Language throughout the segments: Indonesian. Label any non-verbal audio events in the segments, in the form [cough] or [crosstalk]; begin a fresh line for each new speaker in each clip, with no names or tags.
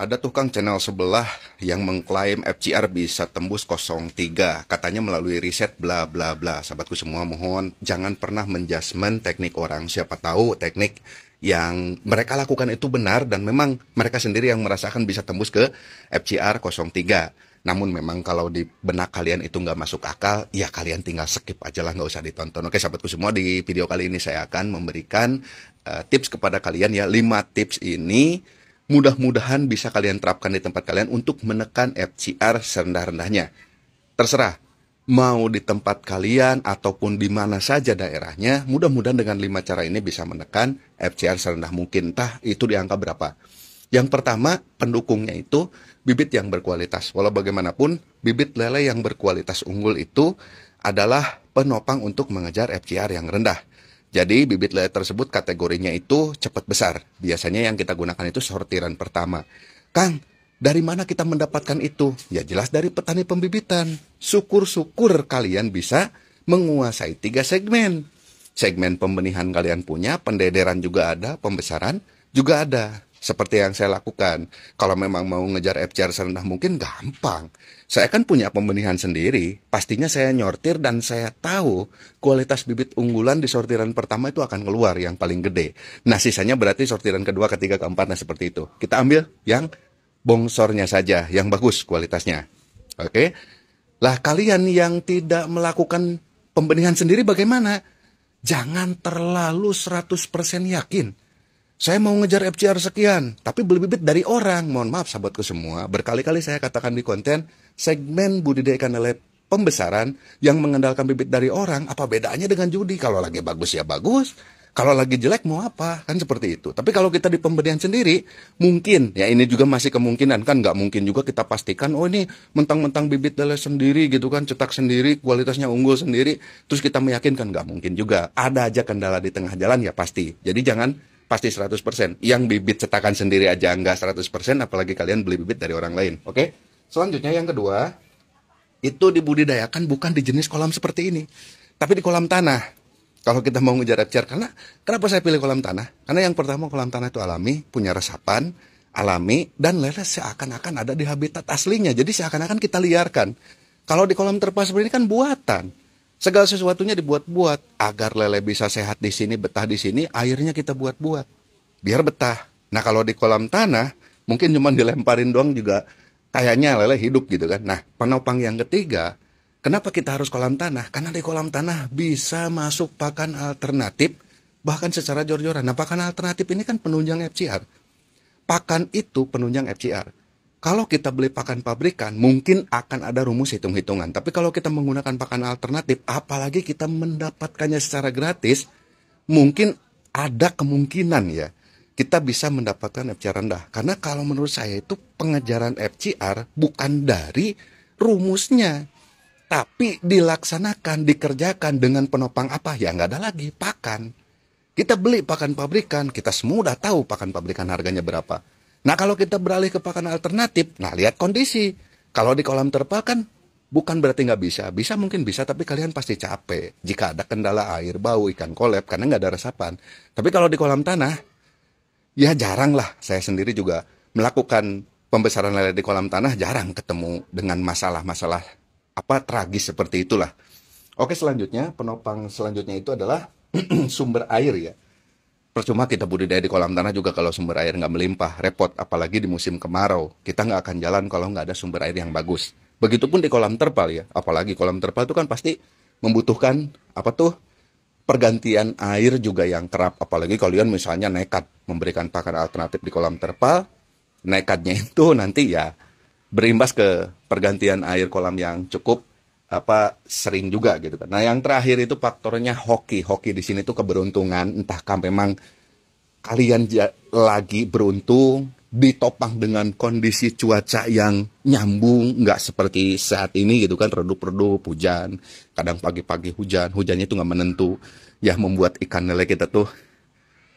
Ada tukang channel sebelah yang mengklaim FCR bisa tembus 03, katanya melalui riset bla bla bla. Sahabatku semua mohon jangan pernah menjudgment teknik orang. Siapa tahu teknik yang mereka lakukan itu benar dan memang mereka sendiri yang merasakan bisa tembus ke FCR 03. Namun memang kalau di benak kalian itu nggak masuk akal, ya kalian tinggal skip aja lah, nggak usah ditonton. Oke sahabatku semua, di video kali ini saya akan memberikan uh, tips kepada kalian ya, 5 tips ini mudah-mudahan bisa kalian terapkan di tempat kalian untuk menekan FCR serendah-rendahnya. Terserah, mau di tempat kalian ataupun di mana saja daerahnya, mudah-mudahan dengan lima cara ini bisa menekan FCR serendah mungkin. Entah itu di angka berapa. Yang pertama, pendukungnya itu bibit yang berkualitas. Walau bagaimanapun, bibit lele yang berkualitas unggul itu adalah penopang untuk mengejar FCR yang rendah. Jadi bibit lele tersebut kategorinya itu cepat besar. Biasanya yang kita gunakan itu sortiran pertama. Kang, dari mana kita mendapatkan itu? Ya jelas dari petani pembibitan. Syukur-syukur kalian bisa menguasai tiga segmen. Segmen pembenihan kalian punya, pendederan juga ada, pembesaran juga ada seperti yang saya lakukan. Kalau memang mau ngejar FCR serendah mungkin gampang. Saya kan punya pembenihan sendiri, pastinya saya nyortir dan saya tahu kualitas bibit unggulan di sortiran pertama itu akan keluar yang paling gede. Nah sisanya berarti sortiran kedua, ketiga, keempat, nah seperti itu. Kita ambil yang bongsornya saja, yang bagus kualitasnya. Oke? Lah kalian yang tidak melakukan pembenihan sendiri bagaimana? Jangan terlalu 100% yakin saya mau ngejar FCR sekian, tapi beli bibit dari orang. Mohon maaf sahabatku semua, berkali-kali saya katakan di konten, segmen budidaya ikan lele pembesaran yang mengandalkan bibit dari orang, apa bedanya dengan judi? Kalau lagi bagus ya bagus, kalau lagi jelek mau apa? Kan seperti itu. Tapi kalau kita di pemberian sendiri, mungkin, ya ini juga masih kemungkinan, kan nggak mungkin juga kita pastikan, oh ini mentang-mentang bibit lele sendiri gitu kan, cetak sendiri, kualitasnya unggul sendiri, terus kita meyakinkan, nggak mungkin juga. Ada aja kendala di tengah jalan ya pasti. Jadi jangan pasti 100%. Yang bibit cetakan sendiri aja enggak 100%, apalagi kalian beli bibit dari orang lain. Oke? Okay? Selanjutnya yang kedua, itu dibudidayakan bukan di jenis kolam seperti ini, tapi di kolam tanah. Kalau kita mau ngejar FCR, karena kenapa saya pilih kolam tanah? Karena yang pertama kolam tanah itu alami, punya resapan, alami, dan lele seakan-akan ada di habitat aslinya. Jadi seakan-akan kita liarkan. Kalau di kolam terpas seperti ini kan buatan Segala sesuatunya dibuat-buat agar lele bisa sehat di sini, betah di sini, airnya kita buat-buat. Biar betah. Nah, kalau di kolam tanah mungkin cuma dilemparin doang juga kayaknya lele hidup gitu kan. Nah, penopang yang ketiga, kenapa kita harus kolam tanah? Karena di kolam tanah bisa masuk pakan alternatif bahkan secara jor-joran. Nah, pakan alternatif ini kan penunjang FCR. Pakan itu penunjang FCR. Kalau kita beli pakan pabrikan, mungkin akan ada rumus hitung-hitungan. Tapi kalau kita menggunakan pakan alternatif, apalagi kita mendapatkannya secara gratis, mungkin ada kemungkinan ya kita bisa mendapatkan FCR rendah. Karena kalau menurut saya itu pengejaran FCR bukan dari rumusnya, tapi dilaksanakan, dikerjakan dengan penopang apa? Ya nggak ada lagi, pakan. Kita beli pakan pabrikan, kita semua udah tahu pakan pabrikan harganya berapa. Nah kalau kita beralih ke pakan alternatif, nah lihat kondisi. Kalau di kolam terpal kan bukan berarti nggak bisa. Bisa mungkin bisa, tapi kalian pasti capek. Jika ada kendala air, bau, ikan kolep, karena nggak ada resapan. Tapi kalau di kolam tanah, ya jarang lah. Saya sendiri juga melakukan pembesaran lele di kolam tanah jarang ketemu dengan masalah-masalah apa tragis seperti itulah. Oke selanjutnya, penopang selanjutnya itu adalah [clears throat] sumber air ya percuma kita budidaya di kolam tanah juga kalau sumber air nggak melimpah, repot. Apalagi di musim kemarau, kita nggak akan jalan kalau nggak ada sumber air yang bagus. Begitupun di kolam terpal ya, apalagi kolam terpal itu kan pasti membutuhkan apa tuh pergantian air juga yang kerap. Apalagi kalian misalnya nekat memberikan pakan alternatif di kolam terpal, nekatnya itu nanti ya berimbas ke pergantian air kolam yang cukup apa sering juga gitu kan. Nah yang terakhir itu faktornya hoki. Hoki di sini tuh keberuntungan. Entah kan memang kalian lagi beruntung ditopang dengan kondisi cuaca yang nyambung nggak seperti saat ini gitu kan redup-redup hujan kadang pagi-pagi hujan hujannya itu nggak menentu ya membuat ikan lele kita tuh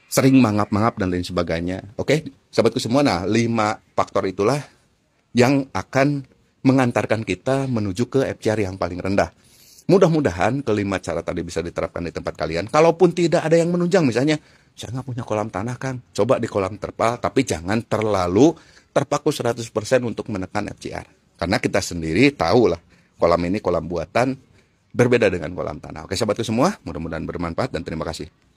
sering mangap-mangap dan lain sebagainya oke sahabatku semua nah lima faktor itulah yang akan mengantarkan kita menuju ke FCR yang paling rendah. Mudah-mudahan kelima cara tadi bisa diterapkan di tempat kalian. Kalaupun tidak ada yang menunjang, misalnya saya nggak punya kolam tanah kan coba di kolam terpal, tapi jangan terlalu terpaku 100% untuk menekan FCR. Karena kita sendiri tahu lah, kolam ini kolam buatan, berbeda dengan kolam tanah. Oke sahabatku semua, mudah-mudahan bermanfaat dan terima kasih.